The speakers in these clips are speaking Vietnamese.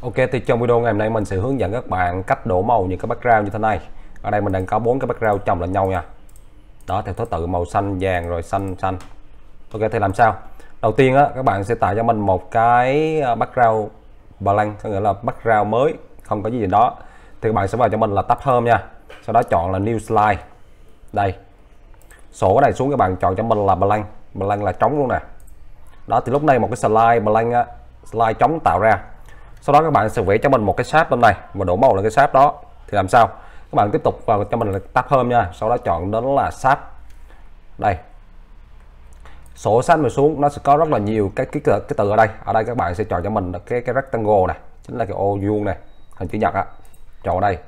Ok thì trong video ngày hôm nay mình sẽ hướng dẫn các bạn cách đổ màu những cái background như thế này ở đây mình đang có bốn cái background chồng lên nhau nha đó theo thứ tự màu xanh vàng rồi xanh xanh ok thì làm sao đầu tiên á các bạn sẽ tạo cho mình một cái ờ, background blank có nghĩa là background mới không có gì, gì đó thì các bạn sẽ vào cho mình là tab home nha sau đó chọn là new slide đây sổ ở đây xuống các bạn chọn cho mình là blank blank là trống luôn nè đó thì lúc này một cái slide blank á, slide trống tạo ra sau đó các bạn sẽ vẽ cho mình một cái sáp bên này và đổ màu lên cái sáp đó thì làm sao các bạn tiếp tục vào cho mình là tab hôm nha sau đó chọn đó là sáp đây sổ xanh mà xuống nó sẽ có rất là nhiều cái cái, cái từ ở đây ở đây các bạn sẽ chọn cho mình cái cái rectangle này chính là cái ô vuông này hình chữ nhật ạ chọn đây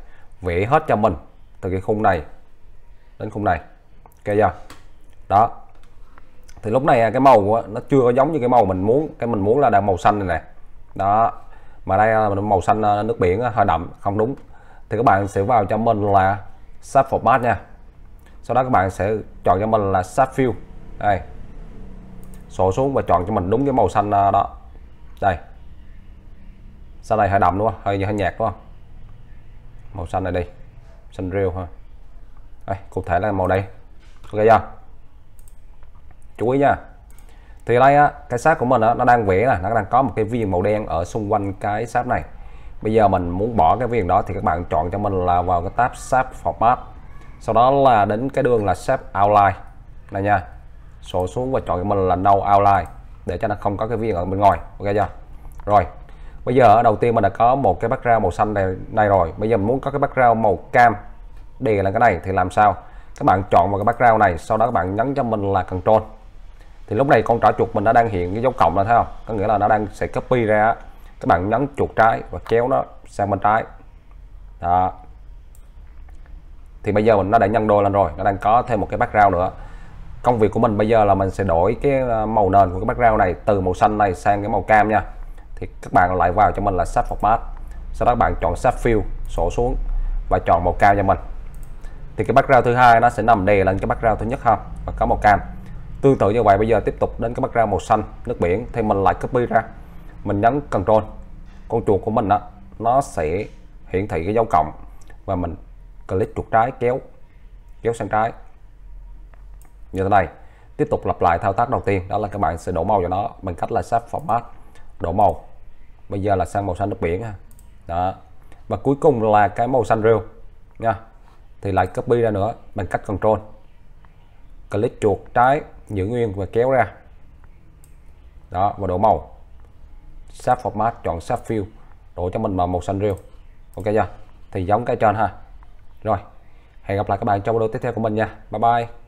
vẽ hết cho mình từ cái khung này đến khung này ok chưa đó thì lúc này à, cái màu nó chưa có giống như cái màu mình muốn cái mình muốn là đang màu xanh này nè đó mà đây là màu xanh à, nước biển à, hơi đậm không đúng thì các bạn sẽ vào cho mình là sub format nha sau đó các bạn sẽ chọn cho mình là sub fill đây sổ xuống và chọn cho mình đúng cái màu xanh à, đó đây sau này hơi đậm đúng không hơi hơi nhạt đúng không màu xanh này đi xanh rêu ha đây, cụ thể là màu đây ok chưa chú ý nha thì đây á, cái sáp của mình á, nó đang vẽ này nó đang có một cái viên màu đen ở xung quanh cái sáp này bây giờ mình muốn bỏ cái viên đó thì các bạn chọn cho mình là vào cái tab sáp format sau đó là đến cái đường là sáp outline này nha sổ xuống và chọn cho mình là no outline để cho nó không có cái viên ở bên ngoài ok chưa rồi bây giờ đầu tiên mình đã có một cái background màu xanh này, này rồi bây giờ mình muốn có cái background màu cam đề là cái này thì làm sao các bạn chọn vào cái background này sau đó các bạn nhấn cho mình là control thì lúc này con trỏ chuột mình đã đang hiện cái dấu cộng là thấy không có nghĩa là nó đang sẽ copy ra các bạn nhấn chuột trái và kéo nó sang bên trái đó thì bây giờ mình nó đã nhân đôi lên rồi nó đang có thêm một cái background nữa công việc của mình bây giờ là mình sẽ đổi cái ờ, màu nền của cái background này từ màu xanh này sang cái màu cam nha thì các bạn lại vào cho mình là set format sau đó các bạn chọn set fill sổ xuống và chọn màu cam cho mình thì cái background thứ hai nó sẽ nằm đè lên cái background thứ nhất không và có màu cam tương tự như vậy bây giờ tiếp tục đến cái bắt ra màu xanh nước biển thì mình lại copy ra mình nhấn control con chuột của mình đó, nó sẽ hiển thị cái dấu cộng và mình click chuột trái kéo kéo sang trái như thế này tiếp tục lặp lại thao tác đầu tiên đó là các bạn sẽ đổ màu cho nó bằng cách là sắp format đổ màu bây giờ là sang màu xanh nước biển ha đó và cuối cùng là cái màu xanh rêu nha thì lại copy ra nữa bằng cách control click chuột trái giữ nguyên và kéo ra đó và độ màu sub format chọn sub fill đổ cho mình mà màu xanh rêu ok chưa thì giống cái trên ha rồi hẹn gặp lại các bạn trong video tiếp theo của mình nha bye bye